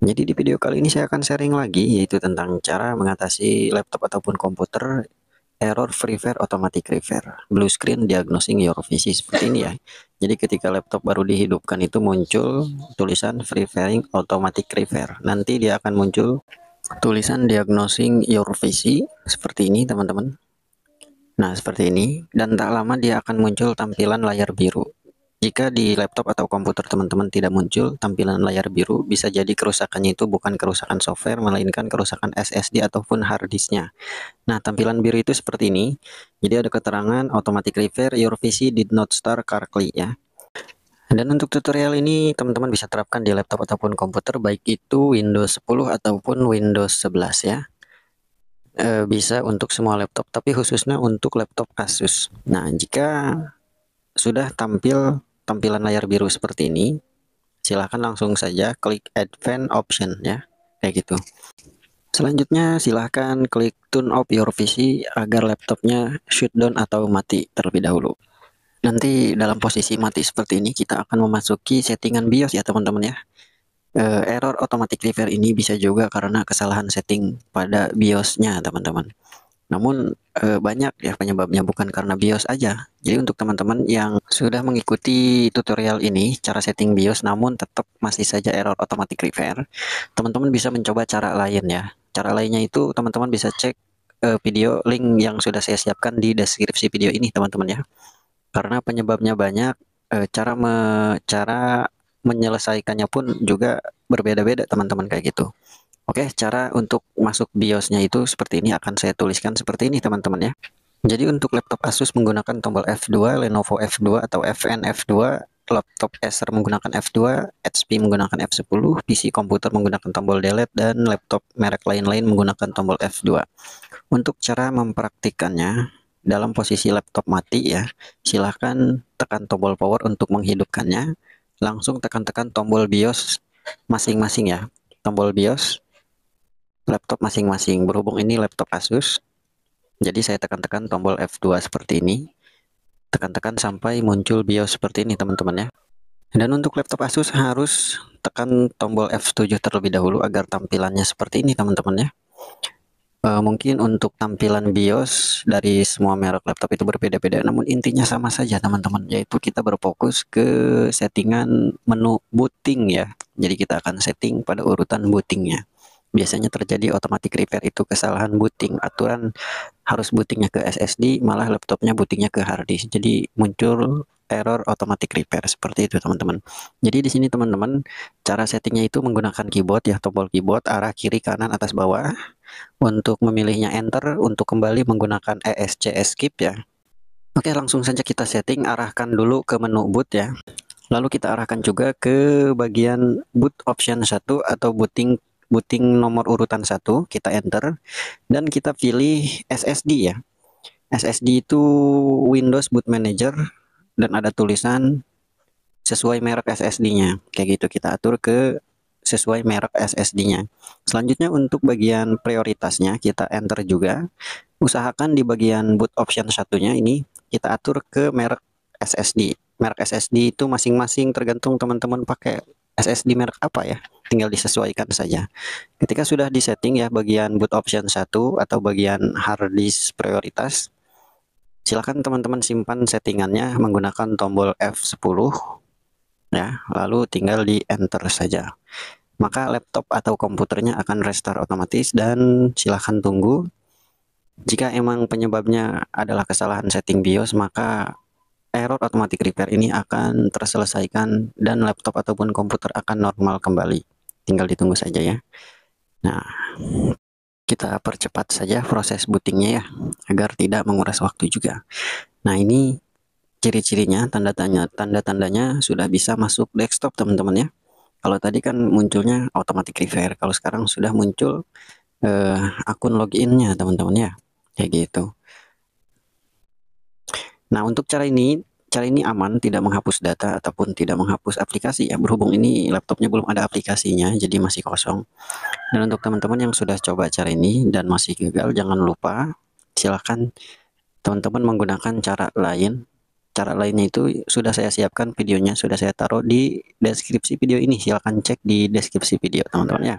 Jadi di video kali ini saya akan sharing lagi yaitu tentang cara mengatasi laptop ataupun komputer error freeware automatic refer blue screen diagnosing your PC seperti ini ya. Jadi ketika laptop baru dihidupkan itu muncul tulisan fire automatic refer. Nanti dia akan muncul tulisan diagnosing your PC seperti ini teman-teman. Nah, seperti ini dan tak lama dia akan muncul tampilan layar biru. Jika di laptop atau komputer teman-teman tidak muncul tampilan layar biru, bisa jadi kerusakannya itu bukan kerusakan software, melainkan kerusakan SSD ataupun hard disknya. Nah, tampilan biru itu seperti ini. Jadi ada keterangan automatic repair your PC did not start correctly ya. Dan untuk tutorial ini teman-teman bisa terapkan di laptop ataupun komputer baik itu Windows 10 ataupun Windows 11 ya e, bisa untuk semua laptop tapi khususnya untuk laptop Asus. Nah, jika sudah tampil tampilan layar biru seperti ini, silahkan langsung saja klik Advanced Option ya, kayak gitu. Selanjutnya silahkan klik Turn off your PC agar laptopnya shutdown atau mati terlebih dahulu. Nanti dalam posisi mati seperti ini kita akan memasuki settingan BIOS ya teman-teman ya. Eh, error automatic repair ini bisa juga karena kesalahan setting pada BIOSnya teman-teman. Namun e, banyak ya penyebabnya bukan karena BIOS aja. Jadi untuk teman-teman yang sudah mengikuti tutorial ini cara setting BIOS namun tetap masih saja error automatic repair, teman-teman bisa mencoba cara lain ya. Cara lainnya itu teman-teman bisa cek e, video link yang sudah saya siapkan di deskripsi video ini teman-teman ya. Karena penyebabnya banyak, e, cara me, cara menyelesaikannya pun juga berbeda-beda teman-teman kayak gitu. Oke, cara untuk masuk BIOS-nya itu seperti ini akan saya tuliskan seperti ini teman-teman ya. Jadi untuk laptop Asus menggunakan tombol F2, Lenovo F2 atau FN F2, laptop Acer menggunakan F2, HP menggunakan F10, PC komputer menggunakan tombol delete dan laptop merek lain-lain menggunakan tombol F2. Untuk cara mempraktikannya, dalam posisi laptop mati ya, silahkan tekan tombol power untuk menghidupkannya, langsung tekan-tekan tombol BIOS masing-masing ya, tombol BIOS, laptop masing-masing. Berhubung ini laptop Asus, jadi saya tekan-tekan tombol F2 seperti ini. Tekan-tekan sampai muncul BIOS seperti ini teman-teman ya. Dan untuk laptop Asus harus tekan tombol F7 terlebih dahulu agar tampilannya seperti ini teman-teman ya. E, mungkin untuk tampilan BIOS dari semua merek laptop itu berbeda-beda namun intinya sama saja teman-teman yaitu kita berfokus ke settingan menu booting ya. Jadi kita akan setting pada urutan bootingnya biasanya terjadi automatic repair itu kesalahan booting aturan harus bootingnya ke SSD malah laptopnya bootingnya ke harddisk jadi muncul error automatic repair seperti itu teman-teman. Jadi di sini teman-teman cara settingnya itu menggunakan keyboard ya tombol keyboard arah kiri kanan atas bawah. Untuk memilihnya enter untuk kembali menggunakan ESC e skip ya. Oke langsung saja kita setting arahkan dulu ke menu boot ya. Lalu kita arahkan juga ke bagian boot option 1 atau booting booting nomor urutan satu kita enter dan kita pilih SSD ya SSD itu Windows Boot Manager dan ada tulisan sesuai merek SSD-nya kayak gitu kita atur ke sesuai merek SSD-nya selanjutnya untuk bagian prioritasnya kita enter juga usahakan di bagian boot option satunya ini kita atur ke merek SSD merek SSD itu masing-masing tergantung teman-teman pakai SSD merek apa ya tinggal disesuaikan saja ketika sudah disetting ya bagian boot option 1 atau bagian hard disk prioritas silahkan teman-teman simpan settingannya menggunakan tombol F10 ya lalu tinggal di enter saja maka laptop atau komputernya akan restart otomatis dan silahkan tunggu jika emang penyebabnya adalah kesalahan setting BIOS maka error automatic repair ini akan terselesaikan dan laptop ataupun komputer akan normal kembali. Tinggal ditunggu saja ya. Nah, kita percepat saja proses bootingnya ya, agar tidak menguras waktu juga. Nah, ini ciri-cirinya, tanda-tanya, tanda-tandanya sudah bisa masuk desktop teman-teman ya. Kalau tadi kan munculnya automatic repair, kalau sekarang sudah muncul eh, akun loginnya teman-teman ya, kayak gitu. Nah, untuk cara ini Cara ini aman, tidak menghapus data ataupun tidak menghapus aplikasi ya. Berhubung ini laptopnya belum ada aplikasinya, jadi masih kosong. Dan untuk teman-teman yang sudah coba cara ini dan masih gagal, jangan lupa silakan teman-teman menggunakan cara lain. Cara lainnya itu sudah saya siapkan videonya, sudah saya taruh di deskripsi video ini. Silakan cek di deskripsi video teman-teman ya.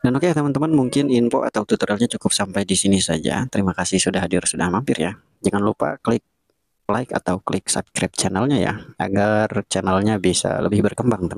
Dan oke okay, teman-teman mungkin info atau tutorialnya cukup sampai di sini saja. Terima kasih sudah hadir, sudah mampir ya. Jangan lupa klik like atau klik subscribe channelnya ya agar channelnya bisa lebih berkembang teman